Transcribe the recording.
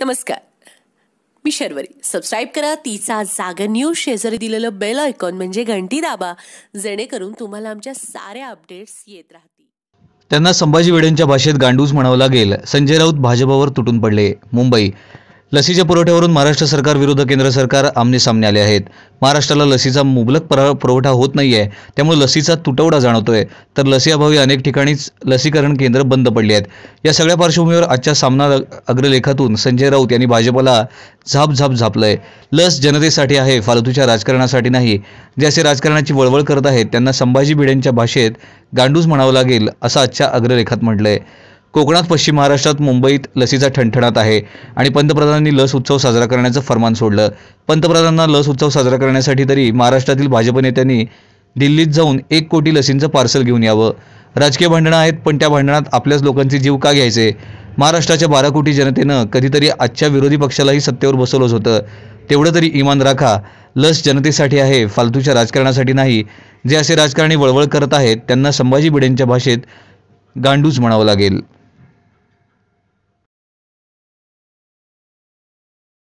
नमस्कार मी शर्वरी सबस्क्राईब करा तिचा जागर न्यूज शेजारी दिलेलं बेल आयकॉन म्हणजे घंटी दाबा जेणेकरून तुम्हाला आमच्या साऱ्या अपडेट्स येत राहतील त्यांना संभाजी वेडेंच्या भाषेत गांडूस म्हणावं लागेल संजय राऊत भाजपावर तुटून पडले मुंबई लसीच्या पुरवठ्यावरून महाराष्ट्र सरकार विरुद्ध केंद्र सरकार आमने सामने आले आहेत महाराष्ट्राला लसीचा मुबलक पुरवठा होत नाही आहे त्यामुळे लसीचा तुटवडा जाणवतोय तर लसीअभावी अनेक ठिकाणीच लसीकरण केंद्र बंद पडली आहेत या सगळ्या पार्श्वभूमीवर आजच्या सामना अग्रलेखातून संजय राऊत यांनी भाजपला झाप झाप झापलंय लस जनतेसाठी आहे फालतूच्या राजकारणासाठी नाही जे असे राजकारणाची वळवळ करत आहेत त्यांना संभाजी भिडेंच्या भाषेत गांडूस म्हणावं लागेल असं आजच्या अग्रलेखात म्हटलंय कोकणात पश्चिम महाराष्ट्रात मुंबईत लसीचा ठणठणात आहे आणि पंतप्रधानांनी लस उत्सव साजरा करण्याचं फरमान सोडलं पंतप्रधानांना लस उत्सव साजरा करण्यासाठी तरी महाराष्ट्रातील भाजप नेत्यांनी दिल्लीत जाऊन एक कोटी लसींचं पार्सल घेऊन यावं राजकीय भांडणं आहेत पण त्या भांडणात आपल्याच लोकांचे जीव का घ्यायचे महाराष्ट्राच्या बारा कोटी जनतेनं कधीतरी आजच्या विरोधी पक्षालाही सत्तेवर बसवलंच होतं तेवढं तरी इमान राखा लस जनतेसाठी आहे फालतूच्या राजकारणासाठी नाही जे असे राजकारणी वळवळ करत आहेत त्यांना संभाजी भिडेंच्या भाषेत गांडूच म्हणावं लागेल